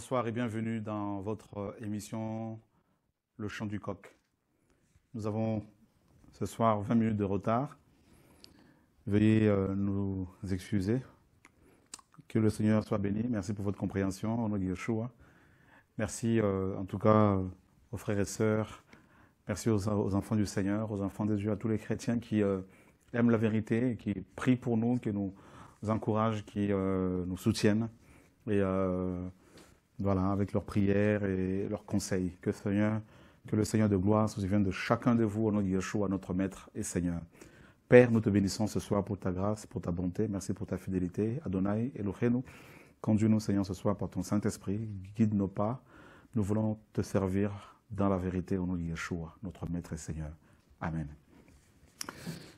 Bonsoir et bienvenue dans votre euh, émission Le chant du coq. Nous avons ce soir 20 minutes de retard. Veuillez euh, nous excuser. Que le Seigneur soit béni. Merci pour votre compréhension, Merci euh, en tout cas aux frères et sœurs. Merci aux, enfants du Seigneur, aux enfants de Dieu, à tous les chrétiens qui aiment la vérité, qui prient pour nous, qui nous encouragent, qui nous soutiennent. Et voilà, avec leurs prières et leurs conseils. Que, Seigneur, que le Seigneur de gloire se souvienne de chacun de vous au nom de Yeshua, notre Maître et Seigneur. Père, nous te bénissons ce soir pour ta grâce, pour ta bonté. Merci pour ta fidélité. Adonai, Elohenu, conduis-nous, Seigneur, ce soir par ton Saint-Esprit. Guide nos pas. Nous voulons te servir dans la vérité au nom de Yeshua, notre Maître et Seigneur. Amen.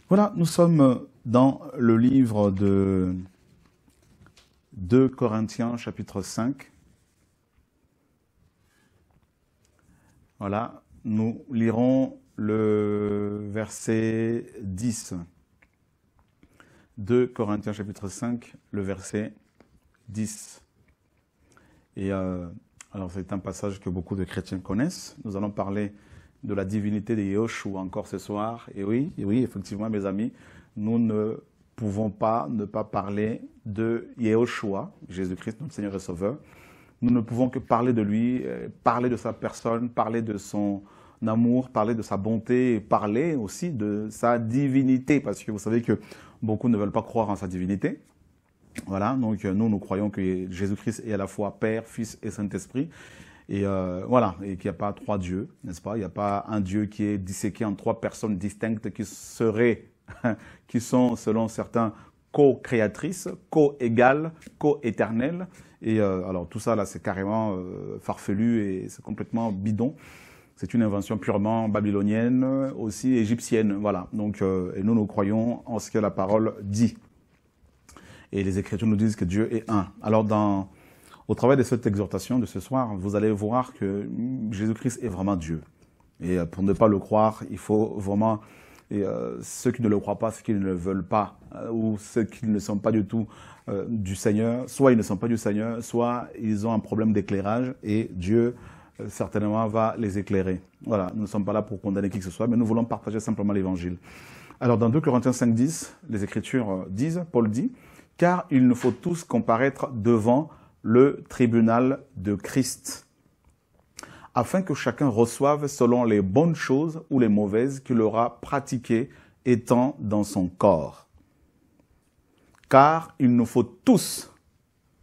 Voilà, nous sommes dans le livre de 2 Corinthiens, chapitre 5. Voilà, nous lirons le verset 10. 2 Corinthiens chapitre 5, le verset 10. Et euh, alors c'est un passage que beaucoup de chrétiens connaissent. Nous allons parler de la divinité de Yeshua encore ce soir. Et oui, oui, effectivement, mes amis, nous ne pouvons pas ne pas parler de Yeshua, Jésus-Christ, notre Seigneur et Sauveur nous ne pouvons que parler de lui, euh, parler de sa personne, parler de son amour, parler de sa bonté, parler aussi de sa divinité, parce que vous savez que beaucoup ne veulent pas croire en sa divinité. Voilà, donc euh, nous, nous croyons que Jésus-Christ est à la fois Père, Fils et Saint-Esprit. Et euh, voilà, et qu'il n'y a pas trois dieux, n'est-ce pas Il n'y a pas un dieu qui est disséqué en trois personnes distinctes qui seraient, qui sont, selon certains, co-créatrices, co-égales, co-éternelles. Et euh, alors tout ça, là, c'est carrément euh, farfelu et c'est complètement bidon. C'est une invention purement babylonienne, aussi égyptienne, voilà. Donc, euh, et nous, nous croyons en ce que la parole dit. Et les Écritures nous disent que Dieu est un. Alors, dans, au travail de cette exhortation de ce soir, vous allez voir que Jésus-Christ est vraiment Dieu. Et pour ne pas le croire, il faut vraiment et euh, ceux qui ne le croient pas, ceux qui ne le veulent pas, euh, ou ceux qui ne sont pas du tout euh, du Seigneur, soit ils ne sont pas du Seigneur, soit ils ont un problème d'éclairage et Dieu certainement va les éclairer. Voilà, nous ne sommes pas là pour condamner qui que ce soit, mais nous voulons partager simplement l'évangile. Alors dans 2 Corinthiens 5, 10, les Écritures disent, Paul dit, car il nous faut tous comparaître devant le tribunal de Christ afin que chacun reçoive selon les bonnes choses ou les mauvaises qu'il aura pratiquées étant dans son corps. Car il nous faut tous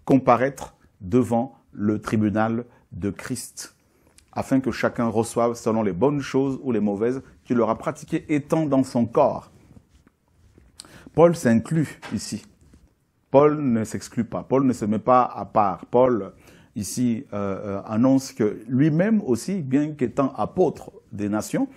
comparaître devant le tribunal de Christ, afin que chacun reçoive selon les bonnes choses ou les mauvaises qu'il aura pratiquées étant dans son corps. Paul s'inclut ici. Paul ne s'exclut pas, Paul ne se met pas à part, Paul ici euh, euh, annonce que lui-même aussi, bien qu'étant apôtre des nations,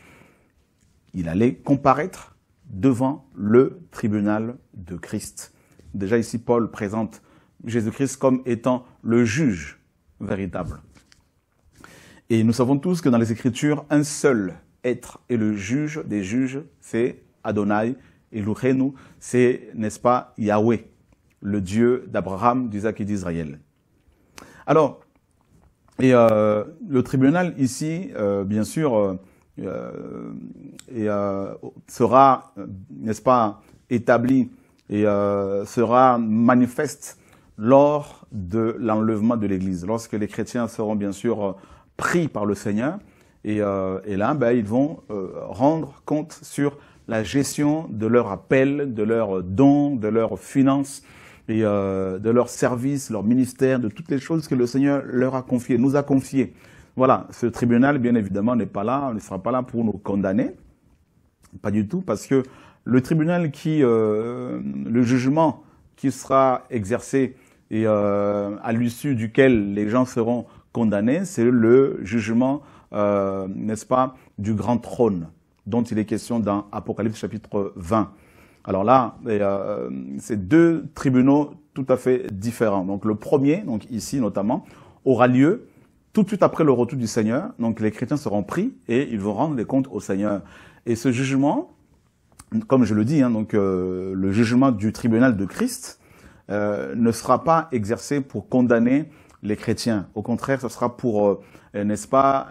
il allait comparaître devant le tribunal de Christ. Déjà ici, Paul présente Jésus-Christ comme étant le juge véritable. Et nous savons tous que dans les Écritures, un seul être est le juge des juges, c'est Adonai et Elohenu, c'est, n'est-ce pas, Yahweh, le Dieu d'Abraham, d'Isaac et d'Israël. Alors, euh, le tribunal ici, euh, bien sûr, euh, sera, n'est-ce pas, établi et sera manifeste lors de l'enlèvement de l'Église, lorsque les chrétiens seront bien sûr pris par le Seigneur. Et, là, ben, ils vont rendre compte sur la gestion de leur appel, de leurs dons, de leurs finances, et euh, de leur service, leur ministère, de toutes les choses que le Seigneur leur a confiées, nous a confiées. Voilà, ce tribunal, bien évidemment, n'est pas là, ne sera pas là pour nous condamner, pas du tout, parce que le tribunal qui, euh, le jugement qui sera exercé et euh, à l'issue duquel les gens seront condamnés, c'est le jugement, n'est-ce pas, du grand trône dont il est question dans Apocalypse chapitre 20. Alors là, euh, c'est deux tribunaux tout à fait différents. Donc le premier, donc ici notamment, aura lieu tout de suite après le retour du Seigneur. Donc les chrétiens seront pris et ils vont rendre les comptes au Seigneur. Et ce jugement, comme je le dis, hein, donc euh, le jugement du tribunal de Christ euh, ne sera pas exercé pour condamner les chrétiens. Au contraire, ce sera pour, n'est-ce pas,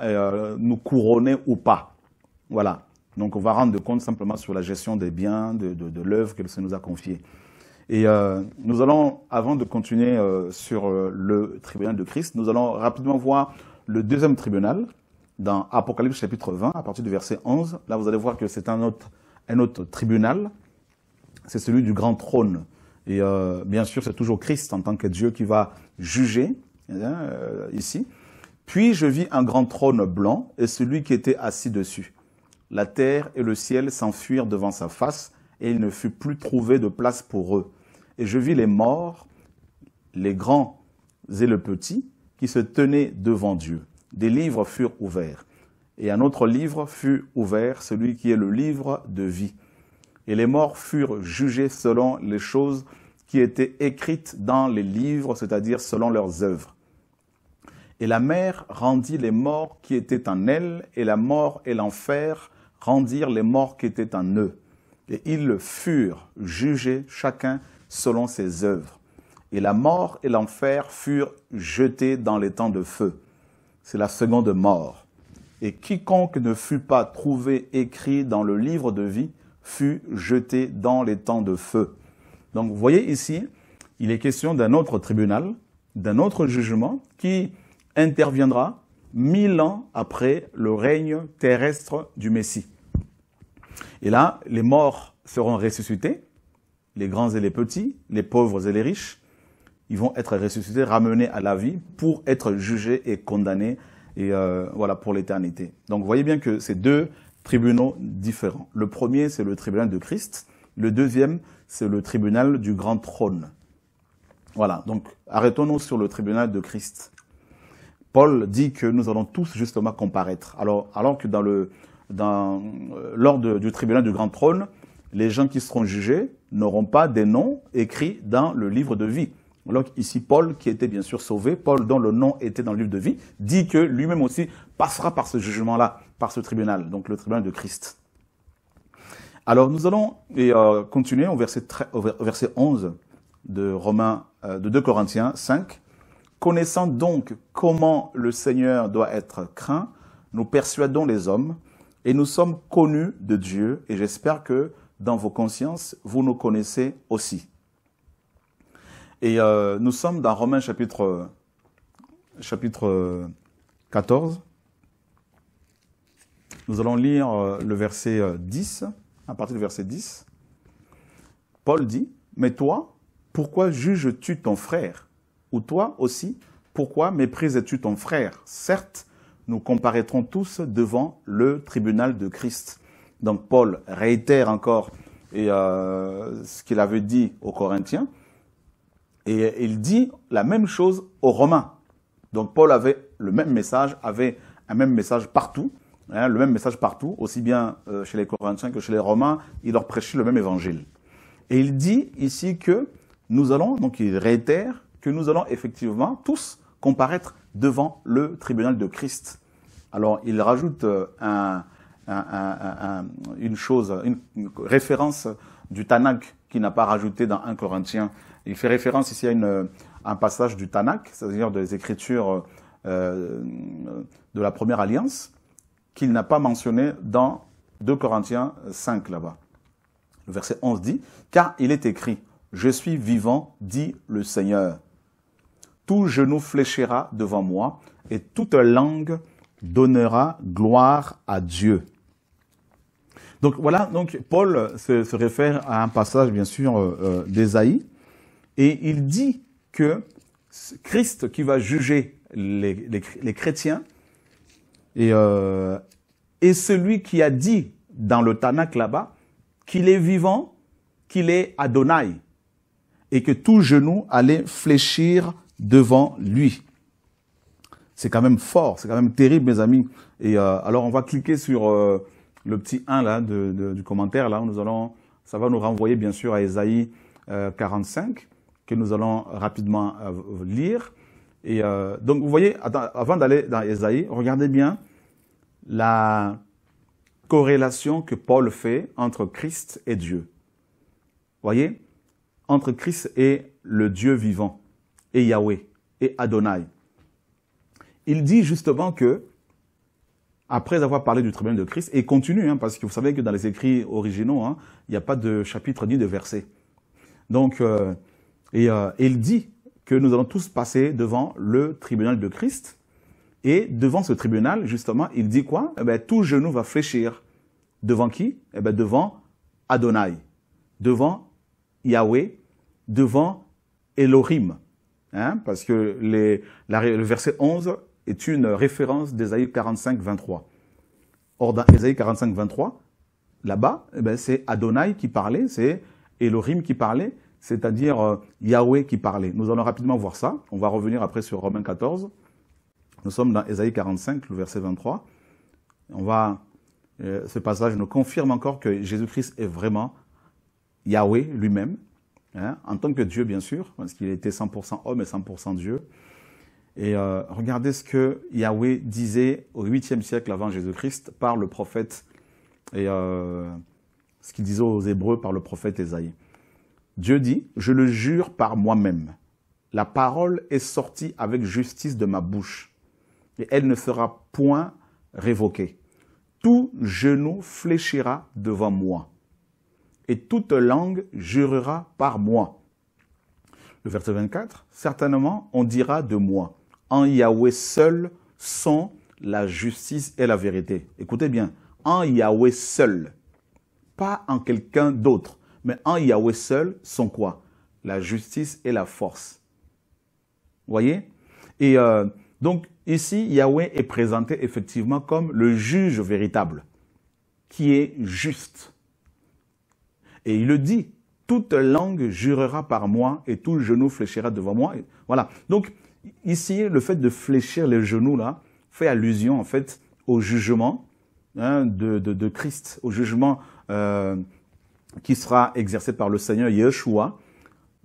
nous couronner ou pas. Voilà. Donc on va rendre compte simplement sur la gestion des biens, de, l'œuvre qu'elle nous a confiée. Et euh, nous allons, avant de continuer euh, sur euh, le tribunal de Christ, nous allons rapidement voir le deuxième tribunal dans Apocalypse chapitre 20, à partir du verset 11. Là, vous allez voir que c'est un autre, un autre tribunal, c'est celui du grand trône. Et bien sûr, c'est toujours Christ en tant que Dieu qui va juger hein, ici. Puis je vis un grand trône blanc et celui qui était assis dessus la terre et le ciel s'enfuirent devant sa face, et il ne fut plus trouvé de place pour eux. Et je vis les morts, les grands et le petit, qui se tenaient devant Dieu. Des livres furent ouverts. Et un autre livre fut ouvert, celui qui est le livre de vie. Et les morts furent jugés selon les choses qui étaient écrites dans les livres, c'est-à-dire selon leurs œuvres. Et la mer rendit les morts qui étaient en elle, et la mort et l'enfer rendirent les morts qui étaient en eux, et ils le furent jugés chacun selon ses œuvres. Et la mort et l'enfer furent jetés dans les temps de feu. C'est la seconde mort. Et quiconque ne fut pas trouvé écrit dans le livre de vie fut jeté dans les temps de feu. Donc vous voyez ici, il est question d'un autre tribunal, d'un autre jugement qui interviendra mille ans après le règne terrestre du Messie. Et là, les morts seront ressuscités, les grands et les petits, les pauvres et les riches. Ils vont être ressuscités, ramenés à la vie pour être jugés et condamnés et euh, voilà pour l'éternité. Donc, voyez bien que c'est deux tribunaux différents. Le premier, c'est le tribunal de Christ. Le deuxième, c'est le tribunal du grand trône. Voilà, donc arrêtons-nous sur le tribunal de Christ. Paul dit que nous allons tous justement comparaître. Alors, alors que dans le euh, lors du tribunal du Grand Trône, les gens qui seront jugés n'auront pas des noms écrits dans le livre de vie. ici, Paul, qui était bien sûr sauvé, Paul dont le nom était dans le livre de vie, dit que lui-même aussi passera par ce jugement-là, par ce tribunal, donc le tribunal de Christ. Alors nous allons euh, continuer au verset, 11 de, Romains, euh, de 2 Corinthiens 5. Connaissant donc comment le Seigneur doit être craint, nous persuadons les hommes, et nous sommes connus de Dieu et j'espère que dans vos consciences, vous nous connaissez aussi. Et euh, nous sommes dans Romains chapitre, chapitre 14. Euh, nous allons lire euh, le verset 10, à partir du verset 10. Paul dit, Mais toi, pourquoi juges-tu ton frère Ou toi aussi, pourquoi méprises-tu ton frère Certes, nous comparaîtrons tous devant le tribunal de Christ. Donc Paul réitère encore euh, ce qu'il avait dit aux Corinthiens, et il dit la même chose aux Romains. Donc Paul avait le même message, avait un même message partout, hein, le même message partout, aussi bien euh, chez les Corinthiens que chez les Romains, il leur prêchait le même évangile. Et il dit ici que nous allons, donc il réitère, que nous allons effectivement tous comparaître devant le tribunal de Christ. Alors, il rajoute euh, une chose, une, référence du Tanakh qui n'a pas rajouté dans 1 Corinthiens. Il fait référence ici à un passage du Tanakh, c'est-à-dire des écritures euh, de la première alliance, qu'il n'a pas mentionné dans 2 Corinthiens 5 là-bas. Le verset 11 dit, car il est écrit, je suis vivant, dit le Seigneur. Tout genou fléchira devant moi, et toute langue donnera gloire à Dieu. Donc voilà, donc Paul se, réfère à un passage bien sûr euh, euh, d'Ésaïe et il dit que Christ qui va juger les, les, les chrétiens et, euh, celui qui a dit dans le Tanakh là-bas qu'il est vivant, qu'il est Adonai et que tout genou allait fléchir devant lui. C'est quand même fort, c'est quand même terrible, mes amis. Et euh, alors, on va cliquer sur euh, le petit 1 là, du commentaire. Là, nous allons, ça va nous renvoyer, bien sûr, à Esaïe 45, euh, que nous allons rapidement lire. Et donc, vous voyez, avant d'aller dans Esaïe, regardez bien la corrélation que Paul fait entre Christ et Dieu. Voyez Entre Christ et le Dieu vivant, et Yahweh, et Adonai il dit justement que, après avoir parlé du tribunal de Christ, et continue, hein, parce que vous savez que dans les écrits originaux, hein, il n'y a pas de chapitre ni de verset. Donc, euh, et, euh, il dit que nous allons tous passer devant le tribunal de Christ. Et devant ce tribunal, justement, il dit quoi eh ben, Tout genou va fléchir. Devant qui eh bien, Devant Adonai, devant Yahweh, devant Elohim. Hein, parce que les, le verset 11 est une référence d'Ésaïe 45-23. Or, dans Ésaïe 45-23, là-bas, eh ben, c'est Adonai qui parlait, c'est Elohim qui parlait, c'est-à-dire euh, Yahweh qui parlait. Nous allons rapidement voir ça. On va revenir après sur Romains 14. Nous sommes dans Ésaïe 45, le verset 23. On va, euh, ce passage nous confirme encore que Jésus-Christ est vraiment Yahweh lui-même, hein, en tant que Dieu bien sûr, parce qu'il était 100% homme et 100% Dieu. Et euh, regardez ce que Yahweh disait au 8e siècle avant Jésus-Christ par le prophète, et euh, ce qu'il disait aux Hébreux par le prophète Esaïe. Dieu dit, je le jure par moi-même, la parole est sortie avec justice de ma bouche, et elle ne sera point révoquée. Tout genou fléchira devant moi, et toute langue jurera par moi. Le verset 24, certainement on dira de moi, en Yahweh seul sont la justice et la vérité. Écoutez bien, en Yahweh seul, pas en quelqu'un d'autre, mais en Yahweh seul sont quoi La justice et la force. voyez Et euh, donc ici, Yahweh est présenté effectivement comme le juge véritable, qui est juste. Et il le dit, toute langue jurera par moi et tout genou fléchira devant moi. Voilà. Donc, ici, le fait de fléchir les genoux, là, fait allusion, en fait, au jugement hein, de, Christ, au jugement euh, qui sera exercé par le Seigneur Yeshua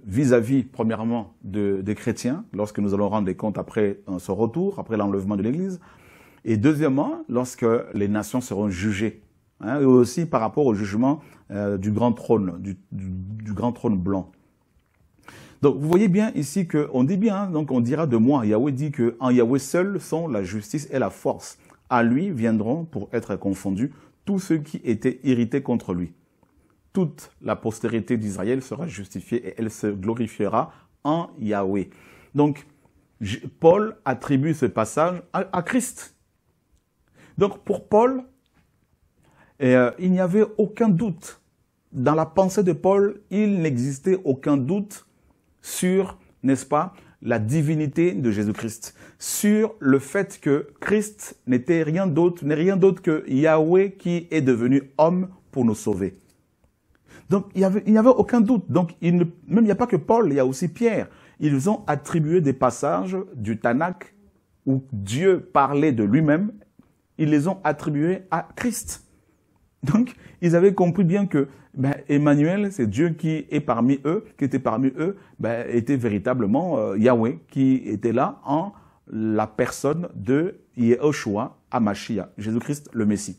vis-à-vis, premièrement, des chrétiens, lorsque nous allons rendre des comptes après hein, son retour, après l'enlèvement de l'Église, et deuxièmement, lorsque les nations seront jugées, hein, et aussi par rapport au jugement euh, du grand trône, du, grand trône blanc. Donc vous voyez bien ici qu'on dit bien, hein, donc on dira de moi, Yahweh dit que en Yahweh seul sont la justice et la force. À lui viendront pour être confondus tous ceux qui étaient irrités contre lui. Toute la postérité d'Israël sera justifiée et elle se glorifiera en Yahweh. Donc Paul attribue ce passage à, Christ. Donc pour Paul, euh, il n'y avait aucun doute. Dans la pensée de Paul, il n'existait aucun doute sur, n'est-ce pas, la divinité de Jésus-Christ, sur le fait que Christ n'était rien d'autre, n'est rien d'autre que Yahweh qui est devenu homme pour nous sauver. Donc, il n'y avait, avait, aucun doute. Donc, il même il n'y a pas que Paul, il y a aussi Pierre. Ils ont attribué des passages du Tanakh où Dieu parlait de lui-même. Ils les ont attribués à Christ. Donc, ils avaient compris bien que ben, Emmanuel, c'est Dieu qui est parmi eux, qui était parmi eux, ben, était véritablement euh, Yahweh, qui était là en la personne de Yehoshua Amashia, Jésus-Christ le Messie.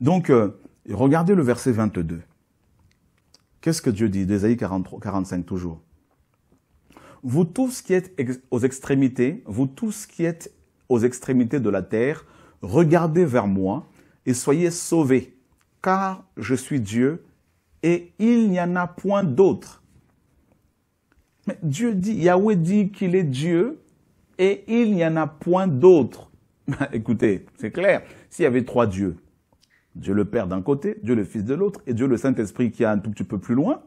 Donc, euh, regardez le verset 22. Qu'est-ce que Dieu dit d'Ésaïe 45 toujours Vous tous qui êtes aux extrémités, vous tous qui êtes aux extrémités de la terre, regardez vers moi et soyez sauvés, car je suis Dieu et il n'y en a point d'autre. Mais Dieu dit, Yahweh dit qu'il est Dieu et il n'y en a point d'autre. Écoutez, c'est clair. S'il y avait trois dieux, Dieu le Père d'un côté, Dieu le Fils de l'autre et Dieu le Saint-Esprit qui est un tout petit peu plus loin,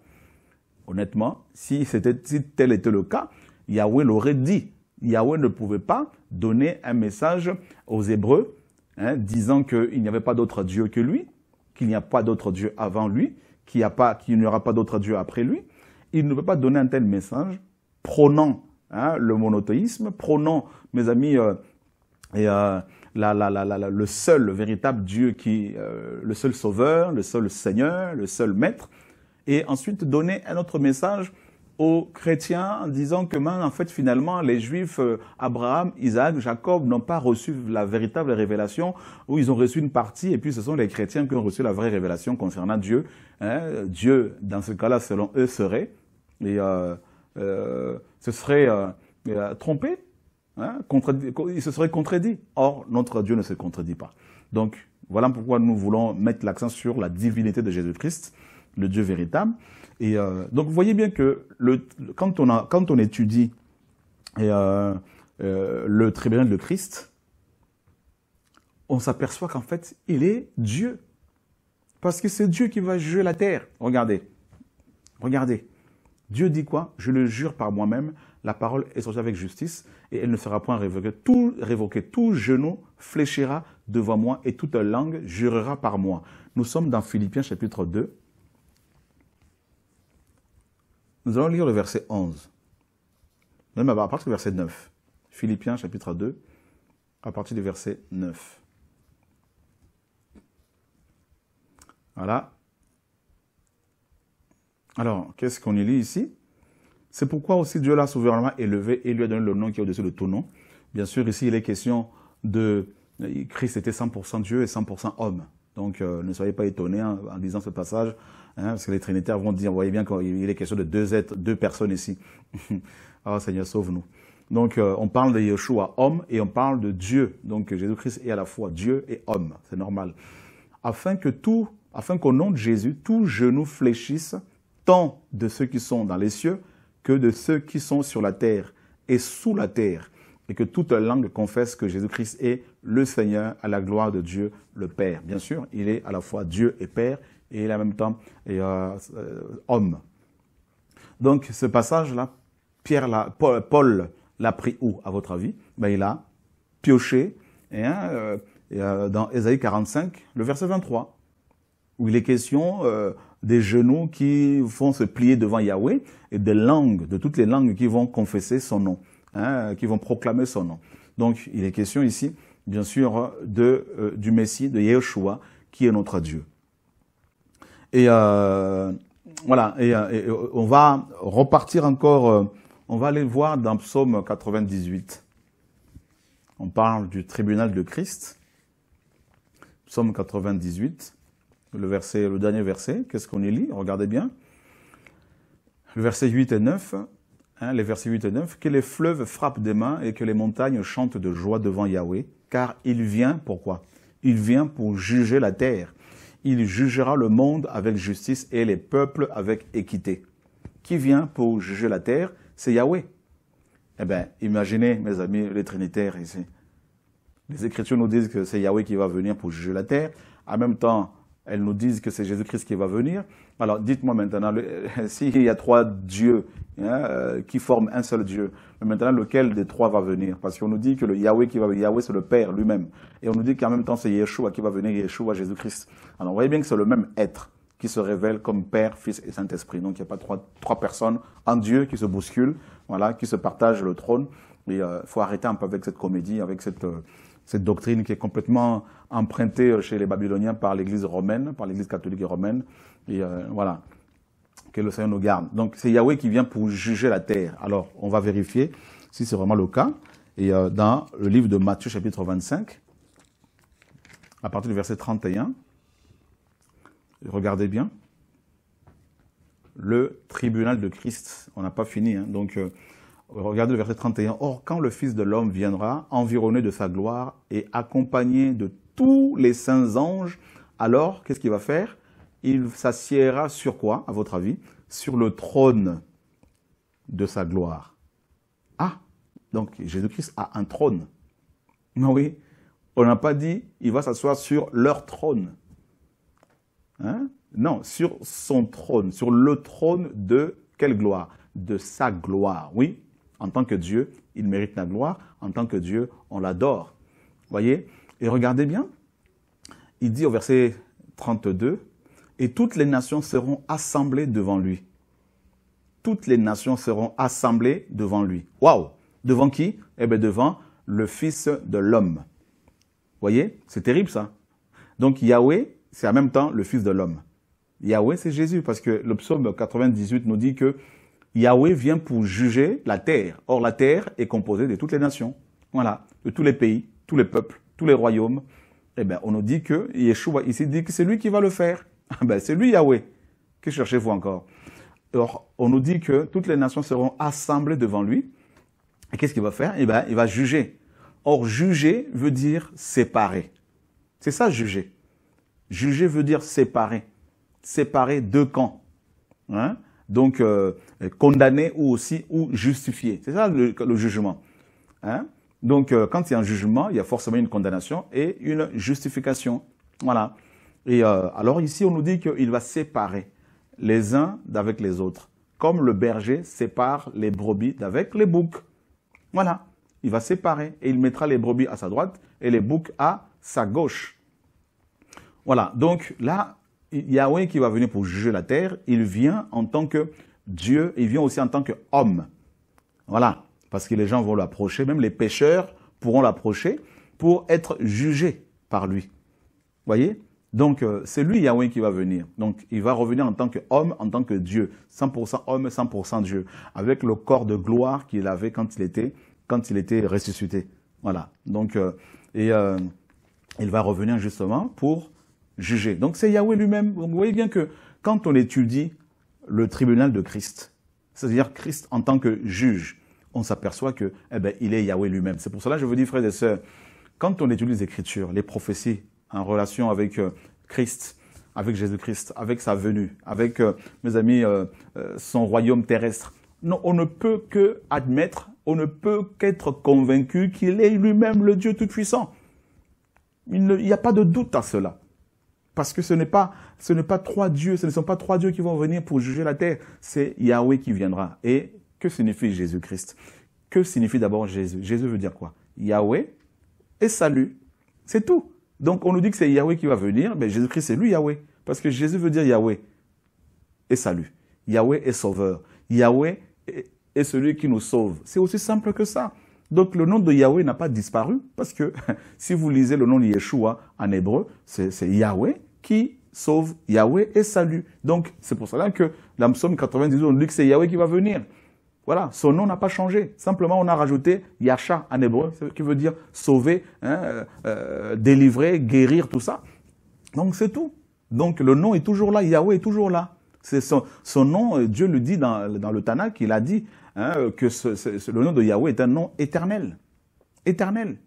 honnêtement, si, c'était, si tel était le cas, Yahweh l'aurait dit. Yahweh ne pouvait pas donner un message aux Hébreux Hein, disant qu'il n'y avait pas d'autre Dieu que lui, qu'il n'y a pas d'autre Dieu avant lui, qu'il n'y aura pas d'autre Dieu après lui, il ne peut pas donner un tel message prônant hein, le monothéisme, prônant, mes amis, euh, et, euh, le seul véritable Dieu, qui, euh, le seul sauveur, le seul Seigneur, le seul Maître, et ensuite donner un autre message aux chrétiens en disant que même en fait finalement les juifs euh, Abraham, Isaac, Jacob n'ont pas reçu la véritable révélation ou ils ont reçu une partie et puis ce sont les chrétiens qui ont reçu la vraie révélation concernant Dieu. Hein. Dieu dans ce cas-là selon eux serait et ce euh, euh, serait trompé, hein, il se serait contredit. Or notre Dieu ne se contredit pas. Donc voilà pourquoi nous voulons mettre l'accent sur la divinité de Jésus-Christ, le Dieu véritable. Et euh, donc vous voyez bien que quand, on étudie euh, euh, le tribunal de Christ, on s'aperçoit qu'en fait, il est Dieu. Parce que c'est Dieu qui va juger la terre. Regardez. Regardez. Dieu dit quoi Je le jure par moi-même, la parole est sortie avec justice et elle ne sera point révoquer Tout, révoquée, tout genou fléchira devant moi et toute langue jurera par moi. Nous sommes dans Philippiens chapitre 2, nous allons lire le verset 11. Même à partir du verset 9. Philippiens chapitre 2, à partir du verset 9. Voilà. Alors, qu'est-ce qu'on y lit ici C'est pourquoi aussi Dieu l'a souverainement élevé et lui a donné le nom qui est au-dessus de tout nom. Bien sûr, ici, il est question de... Christ était 100% Dieu et 100% homme. Donc euh, ne soyez pas étonnés hein, en lisant ce passage, hein, parce que les Trinitaires vont dire, voyez bien qu'il est question de deux êtres, deux personnes ici. Oh Seigneur, sauve-nous. Donc euh, on parle de Yeshua homme et on parle de Dieu. Donc Jésus-Christ est à la fois Dieu et homme, c'est normal. Afin que tout, afin qu'au nom de Jésus, tout genoux fléchisse, tant de ceux qui sont dans les cieux que de ceux qui sont sur la terre et sous la terre, et que toute langue confesse que Jésus-Christ est le Seigneur à la gloire de Dieu le Père. Bien sûr, il est à la fois Dieu et Père et il est en même temps euh, euh, homme. Donc ce passage-là, Pierre Paul, l'a pris où, à votre avis ben, Il a pioché hein, euh, dans Ésaïe 45, le verset 23, où il est question des genoux qui vont se plier devant Yahweh et des langues, de toutes les langues qui vont confesser son nom. Hein, qui vont proclamer son nom. Donc il est question ici, bien sûr, de, euh, du Messie, de Yeshua, qui est notre Dieu. Et euh, voilà, et, euh, on va repartir encore, on va aller voir dans Psaume 98. On parle du tribunal de Christ. Psaume 98, le, verset, le dernier verset, qu'est-ce qu'on y lit Regardez bien. Le verset 8 et 9. Hein, les versets 8 et 9, que les fleuves frappent des mains et que les montagnes chantent de joie devant Yahweh, car il vient, pourquoi Il vient pour juger la terre. Il jugera le monde avec justice et les peuples avec équité. Qui vient pour juger la terre C'est Yahweh. Eh bien, imaginez, mes amis, les Trinitaires ici. Les Écritures nous disent que c'est Yahweh qui va venir pour juger la terre. En même temps, elles nous disent que c'est Jésus-Christ qui va venir. Alors dites-moi maintenant, s'il y a trois dieux Hein, euh, qui forme un seul Dieu. Mais maintenant, lequel des trois va venir Parce qu'on nous dit que le Yahweh qui va Yahweh c'est le Père lui-même. Et on nous dit qu'en même temps c'est Yeshua qui va venir, Yeshua Jésus-Christ. Alors vous voyez bien que c'est le même être qui se révèle comme Père, Fils et Saint-Esprit. Donc il n'y a pas trois, trois personnes en Dieu qui se bousculent, voilà, qui se partagent le trône. Il euh, faut arrêter un peu avec cette comédie, avec cette, euh, cette doctrine qui est complètement empruntée chez les Babyloniens par l'Église romaine, par l'Église catholique et romaine. Et voilà que le Seigneur nous garde. Donc c'est Yahweh qui vient pour juger la terre. Alors on va vérifier si c'est vraiment le cas. Et euh, dans le livre de Matthieu chapitre 25, à partir du verset 31, regardez bien, le tribunal de Christ, on n'a pas fini, hein, donc euh, regardez le verset 31, Or quand le Fils de l'homme viendra, environné de sa gloire et accompagné de tous les saints anges, alors qu'est-ce qu'il va faire il s'assiera sur quoi, à votre avis Sur le trône de sa gloire. Ah, donc Jésus-Christ a un trône. Non, oui, on n'a pas dit il va s'asseoir sur leur trône. Hein? Non, sur son trône, sur le trône de quelle gloire De sa gloire. Oui, en tant que Dieu, il mérite la gloire. En tant que Dieu, on l'adore. Voyez Et regardez bien, il dit au verset 32, et toutes les nations seront assemblées devant lui. Toutes les nations seront assemblées devant lui. Waouh Devant qui Eh bien, devant le Fils de l'homme. Voyez C'est terrible, ça. Donc, Yahweh, c'est en même temps le Fils de l'homme. Yahweh, c'est Jésus, parce que le psaume 98 nous dit que Yahweh vient pour juger la terre. Or, la terre est composée de toutes les nations. Voilà, de tous les pays, tous les peuples, tous les royaumes. Eh bien, on nous dit que Yeshua ici dit que c'est lui qui va le faire. Ah ben, c'est lui Yahweh. Que cherchez-vous encore Or, on nous dit que toutes les nations seront assemblées devant lui. Et qu'est-ce qu'il va faire eh bien, il va juger. Or, juger veut dire séparer. C'est ça, juger. Juger veut dire séparer. Séparer deux camps. Hein? Donc, euh, condamner ou aussi, ou justifier. C'est ça le, jugement. Hein? Donc, euh, quand il y a un jugement, il y a forcément une condamnation et une justification. Voilà. Et euh, alors ici, on nous dit qu'il va séparer les uns d'avec les autres, comme le berger sépare les brebis d'avec les boucs. Voilà, il va séparer et il mettra les brebis à sa droite et les boucs à sa gauche. Voilà, donc là, Yahweh qui va venir pour juger la terre, il vient en tant que Dieu, il vient aussi en tant qu'homme. Voilà, parce que les gens vont l'approcher, même les pécheurs pourront l'approcher pour être jugés par lui. Voyez donc, euh, c'est lui, Yahweh, qui va venir. Donc, il va revenir en tant qu'homme, en tant que Dieu. 100% homme, 100% Dieu. Avec le corps de gloire qu'il avait quand il était, quand il était ressuscité. Voilà. Donc, euh, et euh, il va revenir justement pour juger. Donc, c'est Yahweh lui-même. Vous voyez bien que quand on étudie le tribunal de Christ, c'est-à-dire Christ en tant que juge, on s'aperçoit que, eh ben, il est Yahweh lui-même. C'est pour cela que je vous dis, frères et sœurs, quand on étudie les Écritures, les prophéties en relation avec euh, Christ, avec Jésus-Christ, avec sa venue, avec, euh, mes amis, euh, son royaume terrestre. Non, on ne peut que admettre, on ne peut qu'être convaincu qu'il est lui-même le Dieu Tout-Puissant. Il n'y a pas de doute à cela. Parce que ce n'est pas, ce n'est pas trois dieux, ce ne sont pas trois dieux qui vont venir pour juger la terre. C'est Yahweh qui viendra. Et que signifie Jésus-Christ? Que signifie d'abord Jésus? Jésus veut dire quoi? Yahweh et salut. C'est tout. Donc on nous dit que c'est Yahweh qui va venir, mais Jésus-Christ c'est lui Yahweh, parce que Jésus veut dire Yahweh et salut. Yahweh est sauveur. Yahweh est celui qui nous sauve. C'est aussi simple que ça. Donc le nom de Yahweh n'a pas disparu, parce que si vous lisez le nom de Yeshua en hébreu, c'est Yahweh qui sauve, Yahweh et salut. Donc c'est pour cela que dans Psaume on dit que c'est Yahweh qui va venir. Voilà, son nom n'a pas changé. Simplement, on a rajouté Yasha en hébreu, qui veut dire sauver, hein, euh, euh, délivrer, guérir, tout ça. Donc c'est tout. Donc le nom est toujours là, Yahweh est toujours là. C'est son, nom, euh, Dieu le dit dans, le Tanakh, il a dit hein, que le nom de Yahweh est un nom éternel. Éternel.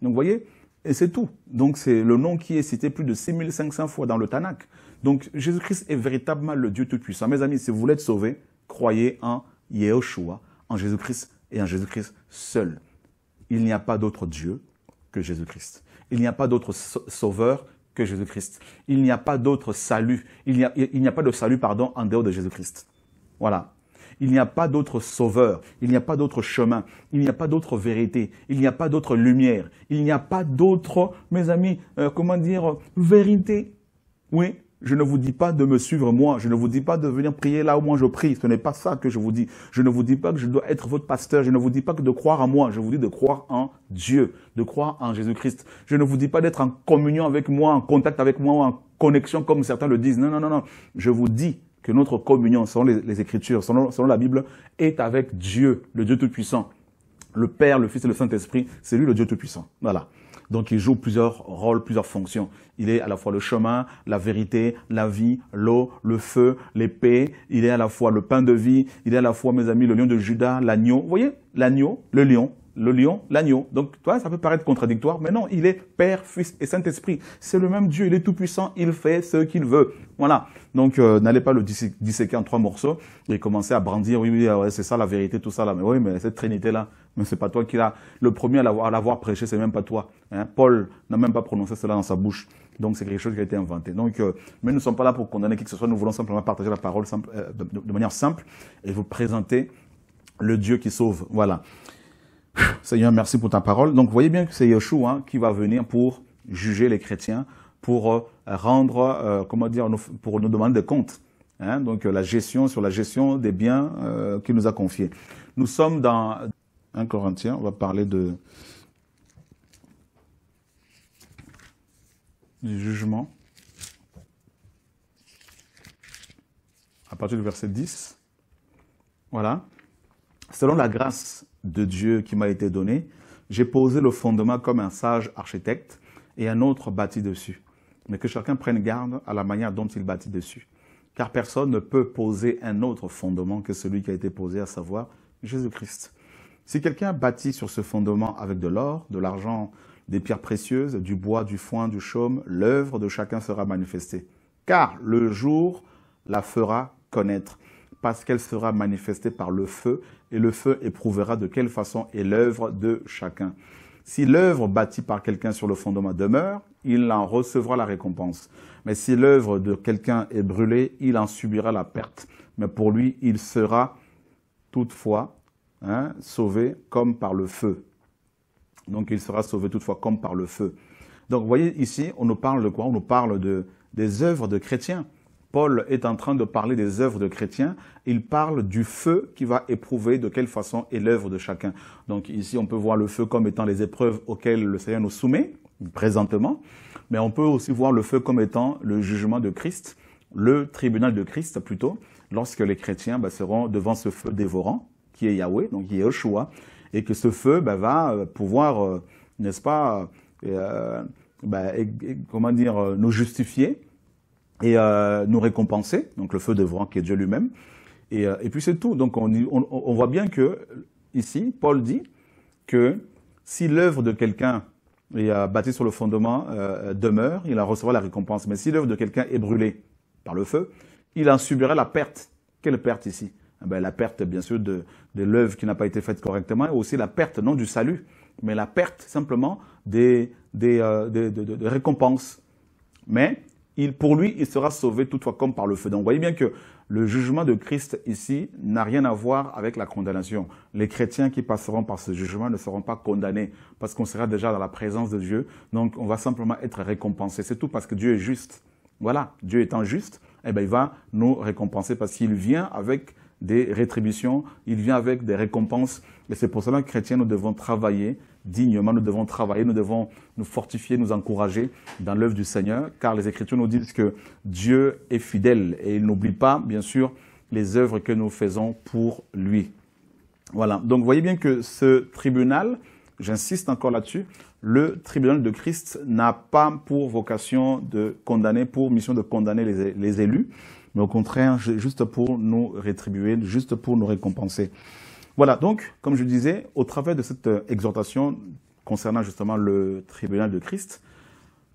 Donc vous voyez, et c'est tout. Donc c'est le nom qui est cité plus de 6500 fois dans le Tanakh. Donc Jésus-Christ est véritablement le Dieu Tout-Puissant. Mes amis, si vous voulez être sauvés, croyez en Yehoshua, en Jésus-Christ et en Jésus-Christ seul. Il n'y a pas d'autre Dieu que Jésus-Christ. Il n'y a pas d'autre sauveur que Jésus-Christ. Il n'y a pas d'autre salut. Il n'y a, pas de salut, pardon, en dehors de Jésus-Christ. Voilà. Il n'y a pas d'autre sauveur. Il n'y a pas d'autre chemin. Il n'y a pas d'autre vérité. Il n'y a pas d'autre lumière. Il n'y a pas d'autre, mes amis, euh, comment dire, vérité. Oui, je ne vous dis pas de me suivre moi. Je ne vous dis pas de venir prier là où moi je prie. Ce n'est pas ça que je vous dis. Je ne vous dis pas que je dois être votre pasteur. Je ne vous dis pas que de croire en moi. Je vous dis de croire en Dieu, de croire en Jésus-Christ. Je ne vous dis pas d'être en communion avec moi, en contact avec moi en connexion comme certains le disent. Non, non, non, non. Je vous dis que notre communion, selon les, Écritures, selon, selon la Bible, est avec Dieu, le Dieu Tout-Puissant. Le Père, le Fils et le Saint-Esprit, c'est lui le Dieu Tout-Puissant. Voilà. Donc il joue plusieurs rôles, plusieurs fonctions. Il est à la fois le chemin, la vérité, la vie, l'eau, le feu, l'épée. Il est à la fois le pain de vie. Il est à la fois, mes amis, le lion de Judas, l'agneau. Vous voyez L'agneau, le lion, le lion, l'agneau. Donc, toi, ça peut paraître contradictoire, mais non, il est Père, Fils et Saint-Esprit. C'est le même Dieu, il est tout-puissant, il fait ce qu'il veut. Voilà. Donc, euh, n'allez pas le disséquer en trois morceaux et commencer à brandir, oui, oui, ah c'est ça la vérité, tout ça là. Mais oui, mais cette Trinité-là, mais c'est pas toi qui l'as. Le premier à l'avoir prêché, c'est même pas toi. Hein. Paul n'a même pas prononcé cela dans sa bouche. Donc, c'est quelque chose qui a été inventé. Donc, euh, mais nous ne sommes pas là pour condamner qui que ce soit. Nous voulons simplement partager la parole euh, de, de, manière simple et vous présenter le Dieu qui sauve. Voilà. Seigneur, merci pour ta parole. Donc, vous voyez bien que c'est Yeshua hein, qui va venir pour juger les chrétiens, pour euh, rendre, euh, comment dire, pour nous demander des comptes. Hein. donc, euh, la gestion sur la gestion des biens qu'il nous a confiés. Nous sommes dans 1 Corinthiens, on va parler de, du jugement. À partir du verset 10. Voilà. Selon la grâce de Dieu qui m'a été donné, j'ai posé le fondement comme un sage architecte et un autre bâti dessus. Mais que chacun prenne garde à la manière dont il bâtit dessus. Car personne ne peut poser un autre fondement que celui qui a été posé, à savoir Jésus-Christ. Si quelqu'un bâtit sur ce fondement avec de l'or, de l'argent, des pierres précieuses, du bois, du foin, du chaume, l'œuvre de chacun sera manifestée. Car le jour la fera connaître, parce qu'elle sera manifestée par le feu, et le feu éprouvera de quelle façon est l'œuvre de chacun. Si l'œuvre bâtie par quelqu'un sur le fondement demeure, il en recevra la récompense. Mais si l'œuvre de quelqu'un est brûlée, il en subira la perte. Mais pour lui, il sera toutefois hein, sauvé comme par le feu. Donc il sera sauvé toutefois comme par le feu. Donc vous voyez ici, on nous parle de quoi On nous parle de, des œuvres de chrétiens. Paul est en train de parler des œuvres de chrétiens, il parle du feu qui va éprouver de quelle façon est l'œuvre de chacun. Donc ici, on peut voir le feu comme étant les épreuves auxquelles le Seigneur nous soumet présentement, mais on peut aussi voir le feu comme étant le jugement de Christ, le tribunal de Christ plutôt, lorsque les chrétiens bah, seront devant ce feu dévorant, qui est Yahweh, donc Yeshua, et que ce feu bah, va euh, pouvoir, euh, n'est-ce pas, euh, bah, comment dire, euh, nous justifier, et euh, nous récompenser, donc le feu devant qui est Dieu lui-même. Et, euh, et, puis c'est tout. Donc on, on, on, voit bien que, ici, Paul dit que si l'œuvre de quelqu'un est euh, bâtie sur le fondement euh, demeure, il en recevra la récompense. Mais si l'œuvre de quelqu'un est brûlée par le feu, il en subira la perte. Quelle perte ici eh ben La perte, bien sûr, de, de l'œuvre qui n'a pas été faite correctement, et aussi la perte, non du salut, mais la perte simplement des, des, des, des, des récompenses. Mais il, pour lui, il sera sauvé toutefois comme par le feu. Donc, vous voyez bien que le jugement de Christ ici n'a rien à voir avec la condamnation. Les chrétiens qui passeront par ce jugement ne seront pas condamnés parce qu'on sera déjà dans la présence de Dieu. Donc, on va simplement être récompensé. C'est tout parce que Dieu est juste. Voilà, Dieu étant juste, eh bien, il va nous récompenser parce qu'il vient avec des rétributions, il vient avec des récompenses. Et c'est pour cela que chrétiens, nous devons travailler dignement, nous devons travailler, nous devons nous fortifier, nous encourager dans l'œuvre du Seigneur, car les Écritures nous disent que Dieu est fidèle et il n'oublie pas, bien sûr, les œuvres que nous faisons pour lui. Voilà, donc voyez bien que ce tribunal, j'insiste encore là-dessus, le tribunal de Christ n'a pas pour vocation de condamner, pour mission de condamner les élus, mais au contraire, juste pour nous rétribuer, juste pour nous récompenser. Voilà, donc, comme je disais, au travers de cette euh, exhortation concernant justement le tribunal de Christ,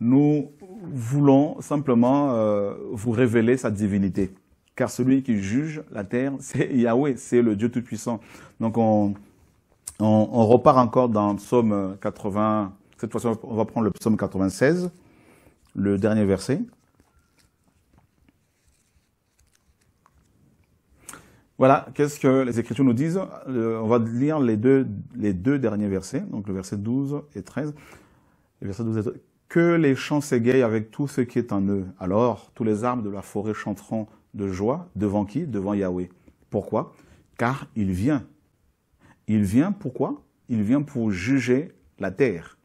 nous voulons simplement euh, vous révéler sa divinité. Car celui qui juge la terre, c'est Yahweh, c'est le Dieu Tout-Puissant. Donc on, repart encore dans psaume 80, cette fois-ci on va prendre le psaume 96, le dernier verset. Voilà, qu'est-ce que les Écritures nous disent euh, On va lire les deux, les deux derniers versets, donc le verset 12 et 13. Le verset 12 et 13. Que les champs s'égayent avec tout ce qui est en eux. Alors, tous les arbres de la forêt chanteront de joie. Devant qui Devant Yahweh. Pourquoi Car il vient. Il vient pourquoi Il vient pour juger la terre.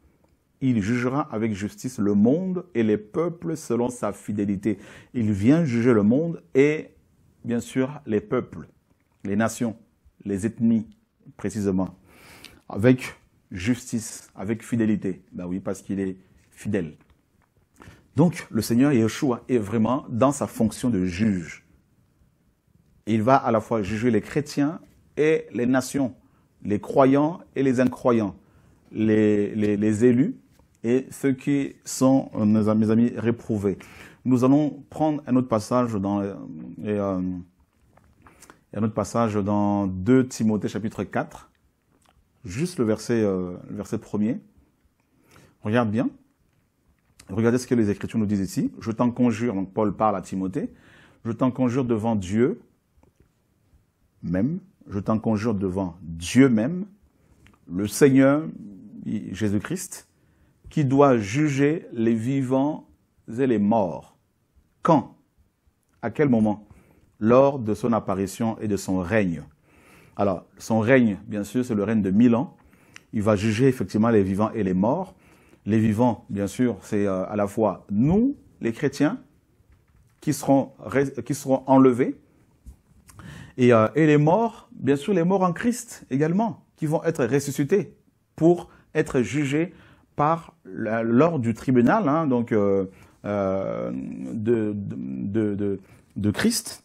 Il jugera avec justice le monde et les peuples selon sa fidélité. Il vient juger le monde et, bien sûr, les peuples les nations, les ethnies précisément, avec justice, avec fidélité. Ben oui, parce qu'il est fidèle. Donc, le Seigneur Yeshua est vraiment dans sa fonction de juge. Il va à la fois juger les chrétiens et les nations, les croyants et les incroyants, les, les, les élus et ceux qui sont, euh, mes amis, réprouvés. Nous allons prendre un autre passage dans, euh, euh, il y a autre passage dans 2 Timothée chapitre 4, juste le verset, euh, le verset premier. Regarde bien. Regardez ce que les Écritures nous disent ici. Je t'en conjure, donc Paul parle à Timothée, je t'en conjure devant Dieu même, je t'en conjure devant Dieu même, le Seigneur Jésus-Christ, qui doit juger les vivants et les morts. Quand À quel moment lors de son apparition et de son règne. Alors, son règne, bien sûr, c'est le règne de mille ans. Il va juger effectivement les vivants et les morts. Les vivants, bien sûr, c'est euh, à la fois nous, les chrétiens, qui seront, enlevés, euh, et, les morts, bien sûr, les morts en Christ également, qui vont être ressuscités pour être jugés par, lors du tribunal, hein, donc, euh, de, Christ.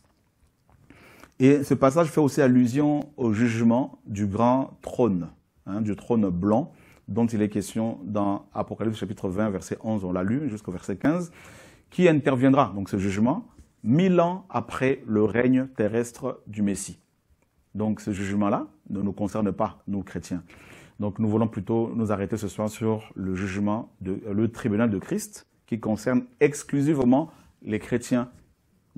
Et ce passage fait aussi allusion au jugement du grand trône, hein, du trône blanc, dont il est question dans Apocalypse chapitre 20, verset 11, on l'a lu, jusqu'au verset 15, qui interviendra, donc ce jugement, mille ans après le règne terrestre du Messie. Donc ce jugement-là ne nous concerne pas, nous chrétiens. Donc nous voulons plutôt nous arrêter ce soir sur le jugement, de, le tribunal de Christ, qui concerne exclusivement les chrétiens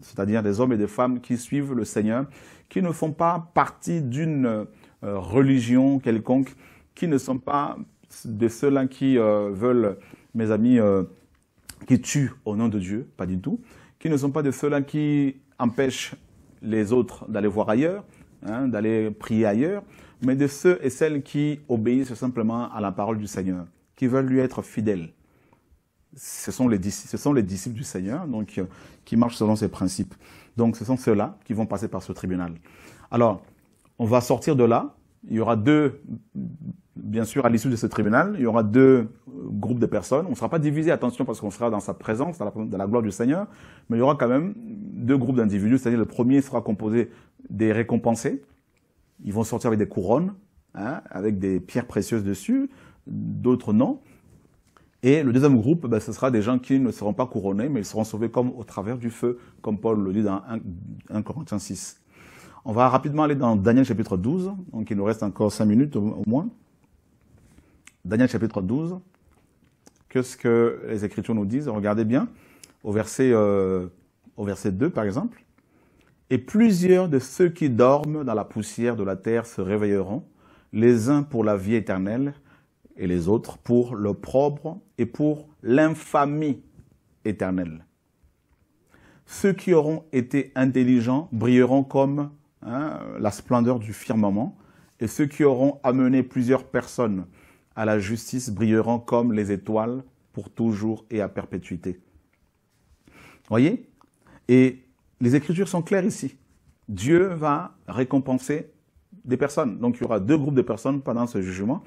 c'est-à-dire des hommes et des femmes qui suivent le Seigneur, qui ne font pas partie d'une euh, religion quelconque, qui ne sont pas de ceux-là qui euh, veulent, mes amis, euh, qui tuent au nom de Dieu, pas du tout, qui ne sont pas de ceux-là qui empêchent les autres d'aller voir ailleurs, hein, d'aller prier ailleurs, mais de ceux et celles qui obéissent simplement à la parole du Seigneur, qui veulent lui être fidèles ce sont les, disciples du Seigneur donc, euh, qui marchent selon ces principes. Donc ce sont ceux-là qui vont passer par ce tribunal. Alors, on va sortir de là. Il y aura deux, bien sûr, à l'issue de ce tribunal, il y aura deux euh, groupes de personnes. On ne sera pas divisé, attention, parce qu'on sera dans sa présence, dans la, gloire du Seigneur. Mais il y aura quand même deux groupes d'individus. C'est-à-dire le premier sera composé des récompensés. Ils vont sortir avec des couronnes, hein, avec des pierres précieuses dessus. D'autres non. Et le deuxième groupe, ben, ce sera des gens qui ne seront pas couronnés, mais ils seront sauvés comme au travers du feu, comme Paul le dit dans 1, Corinthiens 6. On va rapidement aller dans Daniel chapitre 12, donc il nous reste encore 5 minutes au moins. Daniel chapitre 12, qu'est-ce que les Écritures nous disent Regardez bien, au verset, euh, au verset 2 par exemple. Et plusieurs de ceux qui dorment dans la poussière de la terre se réveilleront, les uns pour la vie éternelle, et les autres pour l'opprobre et pour l'infamie éternelle. Ceux qui auront été intelligents brilleront comme hein, la splendeur du firmament, et ceux qui auront amené plusieurs personnes à la justice brilleront comme les étoiles pour toujours et à perpétuité. Voyez Et les Écritures sont claires ici. Dieu va récompenser des personnes. Donc il y aura deux groupes de personnes pendant ce jugement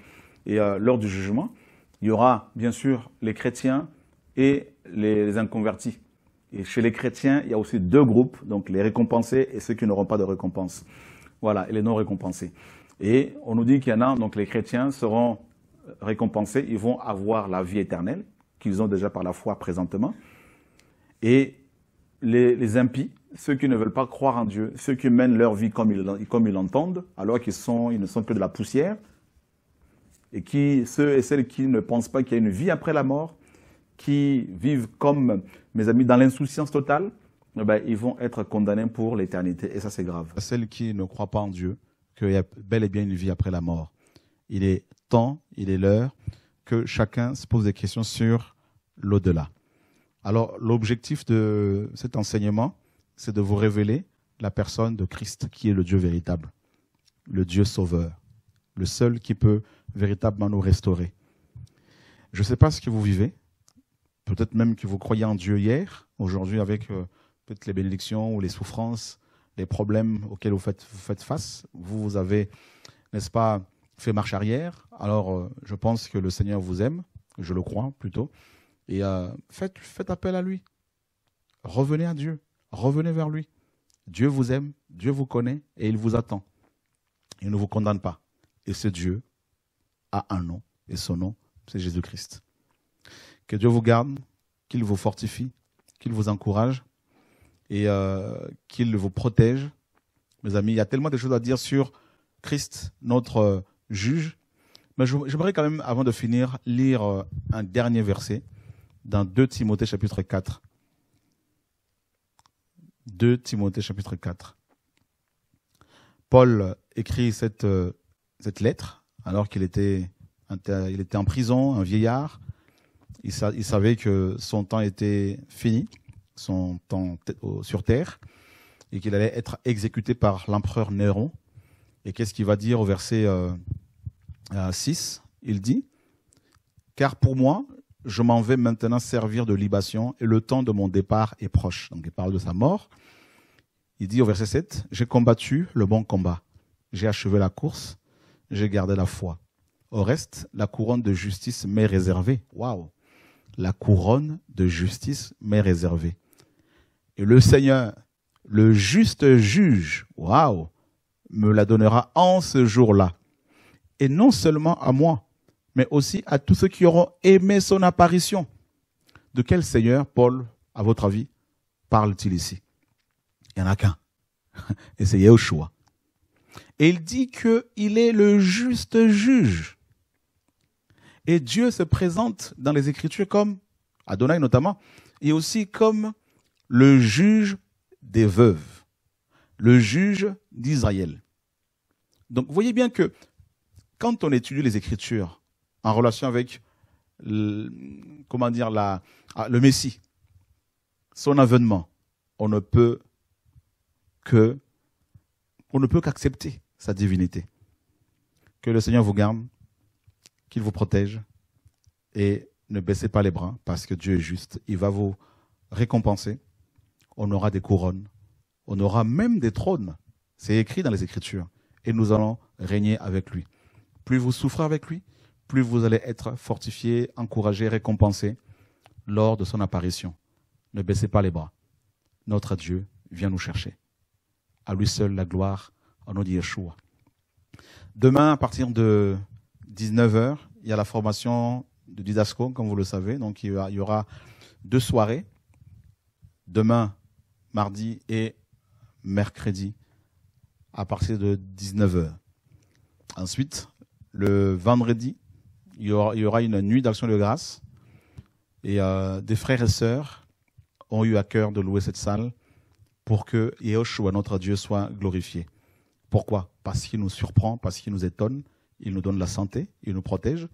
et euh, lors du jugement, il y aura bien sûr les chrétiens et les, inconvertis. Et chez les chrétiens, il y a aussi deux groupes, donc les récompensés et ceux qui n'auront pas de récompense. Voilà, les non récompensés. Et on nous dit qu'il y en a, donc les chrétiens seront récompensés, ils vont avoir la vie éternelle, qu'ils ont déjà par la foi présentement. Et les, impies, ceux qui ne veulent pas croire en Dieu, ceux qui mènent leur vie comme ils, l'entendent, alors qu'ils ne sont que de la poussière, et qui, ceux et celles qui ne pensent pas qu'il y a une vie après la mort, qui vivent comme mes amis dans l'insouciance totale, eh ben, ils vont être condamnés pour l'éternité. Et ça, c'est grave. Celles qui ne croient pas en Dieu, qu'il y a bel et bien une vie après la mort. Il est temps, il est l'heure que chacun se pose des questions sur l'au-delà. Alors, l'objectif de cet enseignement, c'est de vous révéler la personne de Christ qui est le Dieu véritable, le Dieu sauveur le seul qui peut véritablement nous restaurer. Je ne sais pas ce que vous vivez, peut-être même que vous croyez en Dieu hier, aujourd'hui avec euh, peut-être les bénédictions ou les souffrances, les problèmes auxquels vous faites, face. Vous, vous avez, n'est-ce pas, fait marche arrière. Alors, euh, je pense que le Seigneur vous aime, je le crois plutôt, et euh, faites appel à lui. Revenez à Dieu, revenez vers lui. Dieu vous aime, Dieu vous connaît et il vous attend. Il ne vous condamne pas. Et ce Dieu a un nom, et son nom, c'est Jésus-Christ. Que Dieu vous garde, qu'il vous fortifie, qu'il vous encourage et euh, qu'il vous protège. Mes amis, il y a tellement de choses à dire sur Christ, notre euh, juge. Mais j'aimerais quand même, avant de finir, lire euh, un dernier verset dans 2 Timothée chapitre 4. 2 Timothée chapitre 4. Paul écrit cette cette lettre alors qu'il était, il était en prison, un vieillard. Il, savait que son temps était fini, son temps sur terre, et qu'il allait être exécuté par l'empereur Néron. Et qu'est-ce qu'il va dire au verset 6 euh, euh, Il dit Car pour moi, je m'en vais maintenant servir de libation, et le temps de mon départ est proche. Donc il parle de sa mort. Il dit au verset 7, J'ai combattu le bon combat, j'ai achevé la course, j'ai gardé la foi. Au reste, la couronne de justice m'est réservée. Waouh La couronne de justice m'est réservée. Et le Seigneur, le juste juge, waouh, me la donnera en ce jour-là. Et non seulement à moi, mais aussi à tous ceux qui auront aimé son apparition. De quel Seigneur, Paul, à votre avis, parle-t-il ici Il n'y en a qu'un. Et c'est choix. Et il dit qu'il est le juste juge. Et Dieu se présente dans les Écritures comme, Adonai notamment, et aussi comme le juge des veuves, le juge d'Israël. Donc vous voyez bien que quand on étudie les Écritures en relation avec le, comment dire, ah, le Messie, son avènement, on ne peut que on ne peut qu'accepter sa divinité. Que le Seigneur vous garde, qu'il vous protège et ne baissez pas les bras parce que Dieu est juste. Il va vous récompenser. On aura des couronnes. On aura même des trônes. C'est écrit dans les Écritures. Et nous allons régner avec lui. Plus vous souffrez avec lui, plus vous allez être fortifiés, encouragés, récompensés lors de son apparition. Ne baissez pas les bras. Notre Dieu vient nous chercher à lui seul la gloire, en nom de Yeshua. Demain, à partir de 19h, il y a la formation de Didasco, comme vous le savez. Donc, il y aura deux soirées. Demain, mardi et mercredi, à partir de 19h. Ensuite, le vendredi, il y aura, une nuit d'action de grâce. Et euh, des frères et sœurs ont eu à cœur de louer cette salle pour que Yehoshua, notre Dieu, soit glorifié. Pourquoi Parce qu'il nous surprend, parce qu'il nous étonne, il nous donne la santé, il nous protège.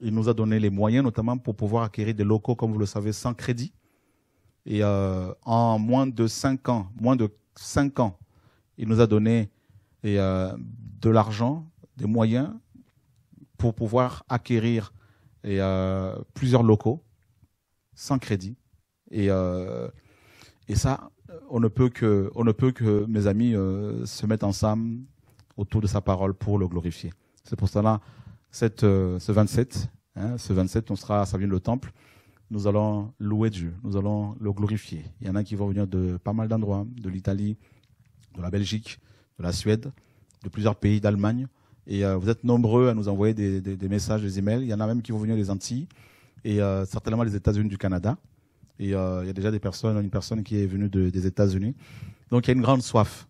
Il nous a donné les moyens, notamment pour pouvoir acquérir des locaux, comme vous le savez, sans crédit. Et euh, en moins de cinq ans, moins de ans, il nous a donné euh, de l'argent, des moyens pour pouvoir acquérir euh, plusieurs locaux sans crédit. Et, et ça, on ne peut que, on ne peut que mes amis euh, se mettent ensemble autour de sa parole pour le glorifier. C'est pour cela, euh, ce 27, hein, ce 27, on sera à vient le Temple. Nous allons louer Dieu, nous allons le glorifier. Il y en a qui vont venir de pas mal d'endroits, de l'Italie, de la Belgique, de la Suède, de plusieurs pays d'Allemagne. Et euh, vous êtes nombreux à nous envoyer des, des, messages, des emails. Il y en a même qui vont venir des Antilles et certainement les États-Unis du Canada. Et il y a déjà des personnes, une personne qui est venue des États-Unis. Donc il y a une grande soif.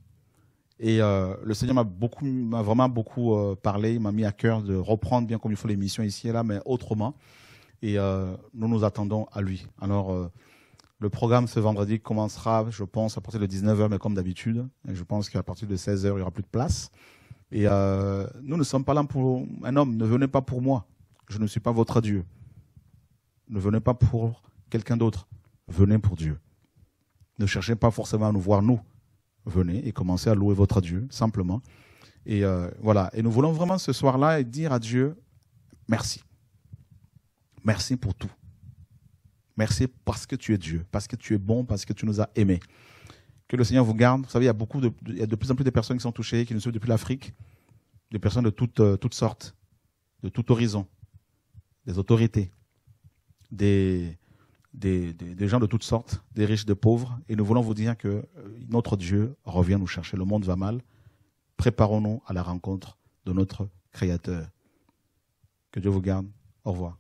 Et euh, le Seigneur m'a beaucoup, m'a vraiment beaucoup euh, parlé. Il m'a mis à cœur de reprendre bien comme il faut les missions ici et là, mais autrement. Et euh, nous nous attendons à lui. Alors le programme ce vendredi commencera, je pense, à partir de 19h, mais comme d'habitude. Et je pense qu'à partir de 16h, il n'y aura plus de place. Et nous ne sommes pas là pour un homme. Ne venez pas pour moi. Je ne suis pas votre Dieu. Ne venez pas pour quelqu'un d'autre. Venez pour Dieu. Ne cherchez pas forcément à nous voir, nous. Venez et commencez à louer votre Dieu, simplement. Et euh, voilà. Et nous voulons vraiment ce soir-là dire à Dieu merci. Merci pour tout. Merci parce que tu es Dieu, parce que tu es bon, parce que tu nous as aimés. Que le Seigneur vous garde. Vous savez, il y a beaucoup de, il y a de plus en plus de personnes qui sont touchées, qui nous suivent depuis l'Afrique, des personnes de toutes, euh, toutes sortes, de tout horizon, des autorités, des, des, gens de toutes sortes, des riches, des pauvres, et nous voulons vous dire que euh, notre Dieu revient nous chercher. Le monde va mal. Préparons-nous à la rencontre de notre Créateur. Que Dieu vous garde. Au revoir.